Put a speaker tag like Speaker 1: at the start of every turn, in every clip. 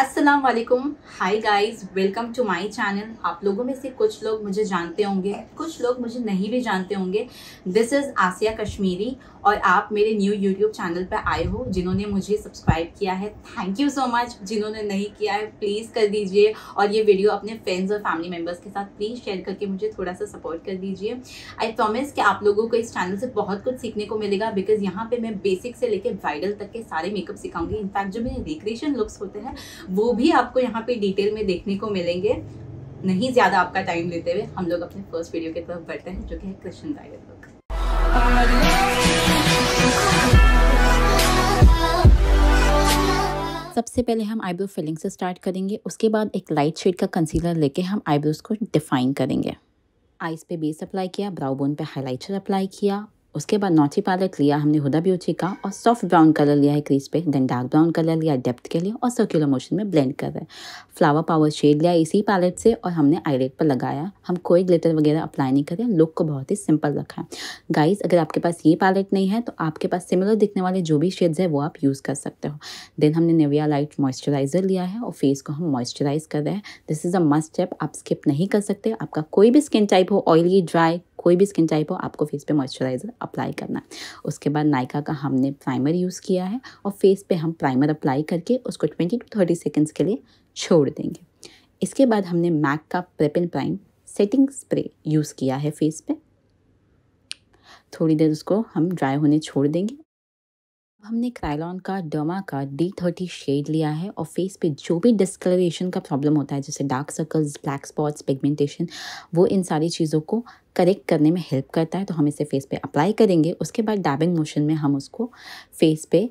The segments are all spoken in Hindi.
Speaker 1: असलकुम hi guys welcome to my channel आप लोगों में से कुछ लोग मुझे जानते होंगे कुछ लोग मुझे नहीं भी जानते होंगे दिस इज़ आसिया कश्मीरी और आप मेरे न्यू यूट्यूब चैनल पर आए हो जिन्होंने मुझे सब्सक्राइब किया है थैंक यू सो मच जिन्होंने नहीं किया है प्लीज़ कर दीजिए और ये वीडियो अपने फ्रेंड्स और फैमिली मेम्बर्स के साथ प्लीज़ शेयर करके मुझे थोड़ा सा सपोर्ट कर दीजिए आई प्रोमिस कि आप लोगों को इस चैनल से बहुत कुछ सीखने को मिलेगा बिकॉज यहाँ पर मैं बेसिक से लेकर ब्राइडल तक के सारे मेकअप सिखाऊंगी इनफैक्ट जो मेरे रिक्रिएशन लुक्स होते हैं वो भी आपको यहाँ पे डिटेल में देखने को मिलेंगे नहीं ज़्यादा आपका टाइम लेते हुए हम लोग अपने फर्स्ट वीडियो की तरफ बढ़ते हैं जो कि है कृष्ण डायरी सबसे पहले हम आईब्रो फिलिंग से स्टार्ट करेंगे उसके बाद एक लाइट शेड का कंसीलर लेके हम आईब्रोज को डिफाइन करेंगे आईज पे बेस अप्लाई किया ब्राउ बोन पे हाइलाइटर अप्लाई किया उसके बाद नौची पैलेट लिया हमने हुदा ब्यूटी का और सॉफ्ट ब्राउन कलर लिया है क्रीज पे देन डार्क ब्राउन कलर लिया डेप्थ के लिए और सर्कुलर मोशन में ब्लेंड कर रहे हैं फ्लावर पावर शेड लिया इसी पैलेट से और हमने आईलेट पर लगाया हम कोई ग्लिटर वगैरह अप्लाई नहीं करें लुक को बहुत ही सिंपल रखा है गाइज अगर आपके पास ये पैलेट नहीं है तो आपके पास सिमिलर दिखने वाले जो भी शेड्स है वो आप यूज़ कर सकते हो देन हमने नेविया लाइट मॉइस्चराइज़र लिया है और फेस को हम मॉइस्चराइज़ कर रहे हैं this is a must step आप स्किप नहीं कर सकते आपका कोई भी स्किन टाइप हो ऑयली ड्राई कोई भी स्किन टाइप हो आपको फेस पे मॉइस्चराइज़र अप्लाई करना है उसके बाद नाइका का हमने प्राइमर यूज़ किया है और फेस पे हम प्राइमर अप्लाई करके उसको ट्वेंटी टू थर्टी सेकेंड्स के लिए छोड़ देंगे इसके बाद हमने मैक का prep and prime setting spray use किया है फेस पे थोड़ी देर उसको हम ड्राई होने छोड़ देंगे हमने क्राइलॉन का डर्मा का डी थर्टी शेड लिया है और फेस पे जो भी डिस्कलरेशन का प्रॉब्लम होता है जैसे dark circles black spots pigmentation वो इन सारी चीज़ों को करेक्ट करने में हेल्प करता है तो हम इसे फेस पे अप्लाई करेंगे उसके बाद डैबिंग मोशन में हम उसको फेस पे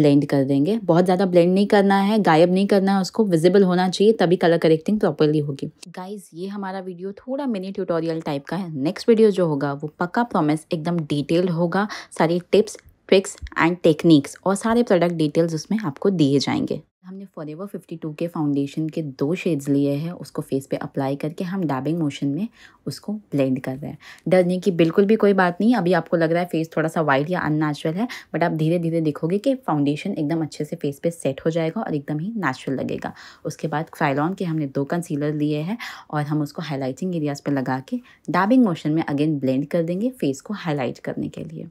Speaker 1: ब्लेंड कर देंगे बहुत ज़्यादा ब्लेंड नहीं करना है गायब नहीं करना है उसको विजिबल होना चाहिए तभी कलर करेक्टिंग प्रॉपरली होगी गाइज ये हमारा वीडियो थोड़ा मिनी ट्यूटोरियल टाइप का है नेक्स्ट वीडियो जो होगा वो पक्का प्रॉमिस एकदम डिटेल्ड होगा सारी टिप्स ट्रिक्स एंड टेक्निक्स और सारे प्रोडक्ट डिटेल्स उसमें आपको दिए जाएंगे हमने फॉर एवर फिफ्टी के फाउंडेशन के दो शेड्स लिए हैं उसको फेस पे अप्लाई करके हम डैबिंग मोशन में उसको ब्लेंड कर रहे हैं डरने की बिल्कुल भी कोई बात नहीं अभी आपको लग रहा है फेस थोड़ा सा वाइट या अननेचुरल है बट आप धीरे धीरे देखोगे कि फाउंडेशन एकदम अच्छे से फेस पे सेट हो जाएगा और एकदम ही नेचुरल लगेगा उसके बाद क्राइलॉन के हमने दो कंसीलर लिए हैं और हम उसको हाईलाइटिंग एरियाज़ पर लगा के डैबिंग मोशन में अगेन ब्लेंड कर देंगे फेस को हाईलाइट करने के लिए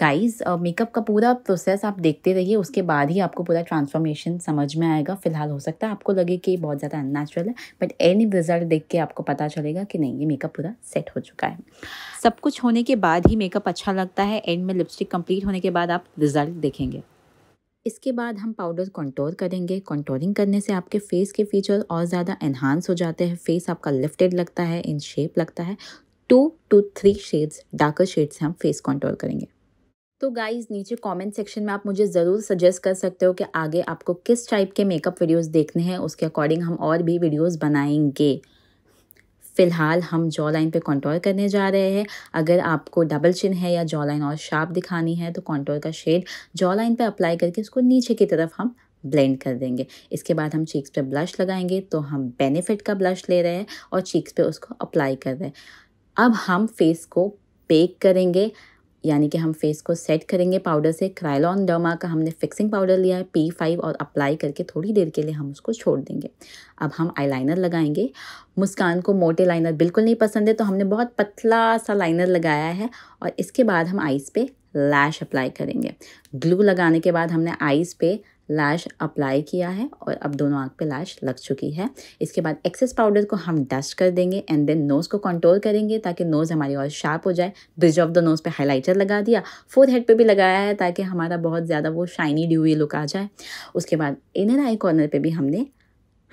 Speaker 1: गाइज मेकअप uh, का पूरा प्रोसेस आप देखते रहिए उसके बाद ही आपको पूरा ट्रांसफॉर्मेशन समझ में आएगा फिलहाल हो सकता है आपको लगे कि बहुत ज़्यादा अननेचुरल है बट एनी रिजल्ट देख के आपको पता चलेगा कि नहीं ये मेकअप पूरा सेट हो चुका है सब कुछ होने के बाद ही मेकअप अच्छा लगता है एंड में लिपस्टिक कंप्लीट होने के बाद आप रिजल्ट देखेंगे इसके बाद हम पाउडर कंटोर करेंगे कंटोरिंग करने से आपके फेस के फीचर और ज़्यादा एनहांस हो जाते हैं फेस आपका लिफ्टेड लगता है इन शेप लगता है two two three shades darker shades से हम फेस कंटोर करेंगे तो गाइज नीचे कमेंट सेक्शन में आप मुझे ज़रूर सजेस्ट कर सकते हो कि आगे आपको किस टाइप के मेकअप वीडियोस देखने हैं उसके अकॉर्डिंग हम और भी वीडियोस बनाएंगे फ़िलहाल हम जॉ लाइन पर कॉन्टोर करने जा रहे हैं अगर आपको डबल चिन है या जॉ लाइन और शार्प दिखानी है तो कॉन्टोर का शेड जॉ लाइन पर अप्लाई करके उसको नीचे की तरफ हम ब्लेंड कर देंगे इसके बाद हम चीक्स पे ब्लश लगाएंगे तो हम बेनिफिट का ब्लश ले रहे हैं और चीक्स पे उसको अप्लाई कर रहे हैं अब हम फेस को बेक करेंगे यानी कि हम फेस को सेट करेंगे पाउडर से क्राइलॉन डर्मा का हमने फिक्सिंग पाउडर लिया है पी फाइव और अप्लाई करके थोड़ी देर के लिए हम उसको छोड़ देंगे अब हम आईलाइनर लगाएंगे मुस्कान को मोटे लाइनर बिल्कुल नहीं पसंद है तो हमने बहुत पतला सा लाइनर लगाया है और इसके बाद हम आइस पे लैश अप्लाई करेंगे ग्लू लगाने के बाद हमने आइज़ पे लैश अप्लाई किया है और अब दोनों आँख पे लैश लग चुकी है इसके बाद एक्सेस पाउडर को हम डस्ट कर देंगे एंड देन नोज़ को कंट्रोल करेंगे ताकि नोज़ हमारी और शार्प हो जाए ब्रिज ऑफ द नोज़ पे हाइलाइटर लगा दिया फोर हेड पर भी लगाया है ताकि हमारा बहुत ज़्यादा वो शाइनी ड्यूवी लुक आ जाए उसके बाद इनर आई कॉर्नर पर भी हमने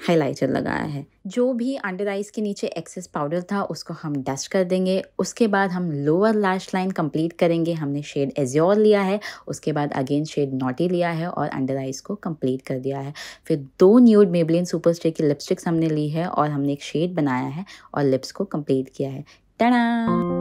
Speaker 1: हाइलाइटर लगाया है जो भी अंडर आइज के नीचे एक्सेस पाउडर था उसको हम डस्ट कर देंगे उसके बाद हम लोअर लैश लाइन कंप्लीट करेंगे हमने शेड एज्योर लिया है उसके बाद अगेन शेड नॉटी लिया है और अंडर आइज को कंप्लीट कर दिया है फिर दो न्यूड मेबलिन सुपर स्टे की लिपस्टिक्स हमने ली है और हमने एक शेड बनाया है और लिप्स को कंप्लीट किया है टना